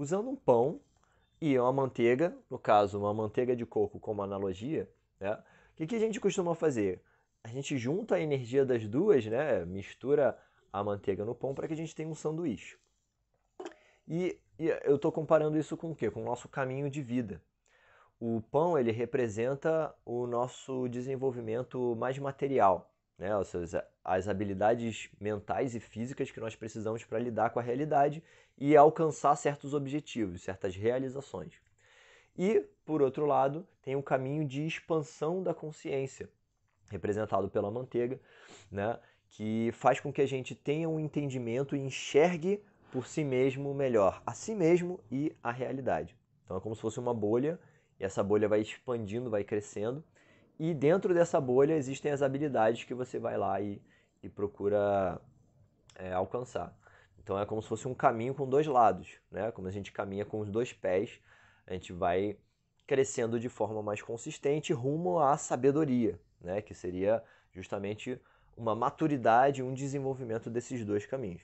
usando um pão e uma manteiga, no caso, uma manteiga de coco como analogia, né? O que, que a gente costuma fazer? A gente junta a energia das duas, né? Mistura a manteiga no pão para que a gente tenha um sanduíche. E, e eu estou comparando isso com o quê? Com o nosso caminho de vida. O pão ele representa o nosso desenvolvimento mais material, né? Ou seja, as habilidades mentais e físicas que nós precisamos para lidar com a realidade e alcançar certos objetivos, certas realizações. E, por outro lado, tem o um caminho de expansão da consciência, representado pela manteiga, né? que faz com que a gente tenha um entendimento e enxergue por si mesmo melhor, a si mesmo e a realidade. Então é como se fosse uma bolha, e essa bolha vai expandindo, vai crescendo, e dentro dessa bolha existem as habilidades que você vai lá e, e procura é, alcançar. Então é como se fosse um caminho com dois lados, né? Como a gente caminha com os dois pés, a gente vai crescendo de forma mais consistente rumo à sabedoria, né? Que seria justamente uma maturidade, um desenvolvimento desses dois caminhos.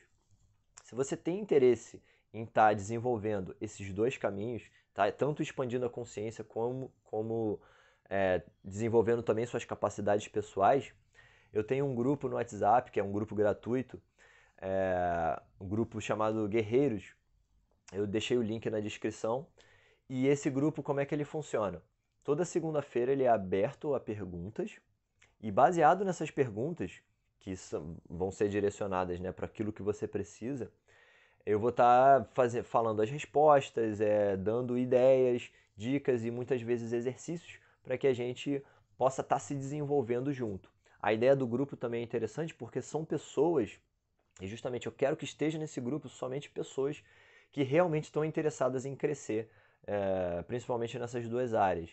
Se você tem interesse em estar tá desenvolvendo esses dois caminhos, tá? tanto expandindo a consciência como, como é, desenvolvendo também suas capacidades pessoais, eu tenho um grupo no WhatsApp, que é um grupo gratuito, é, um grupo chamado Guerreiros. Eu deixei o link na descrição. E esse grupo, como é que ele funciona? Toda segunda-feira ele é aberto a perguntas e baseado nessas perguntas, que são, vão ser direcionadas né, para aquilo que você precisa, eu vou estar tá falando as respostas, é, dando ideias, dicas e muitas vezes exercícios para que a gente possa estar tá se desenvolvendo junto. A ideia do grupo também é interessante porque são pessoas, e justamente eu quero que esteja nesse grupo somente pessoas que realmente estão interessadas em crescer, é, principalmente nessas duas áreas.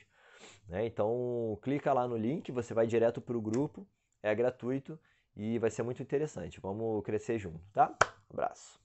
Né? Então, clica lá no link, você vai direto para o grupo, é gratuito e vai ser muito interessante. Vamos crescer junto, tá? Abraço.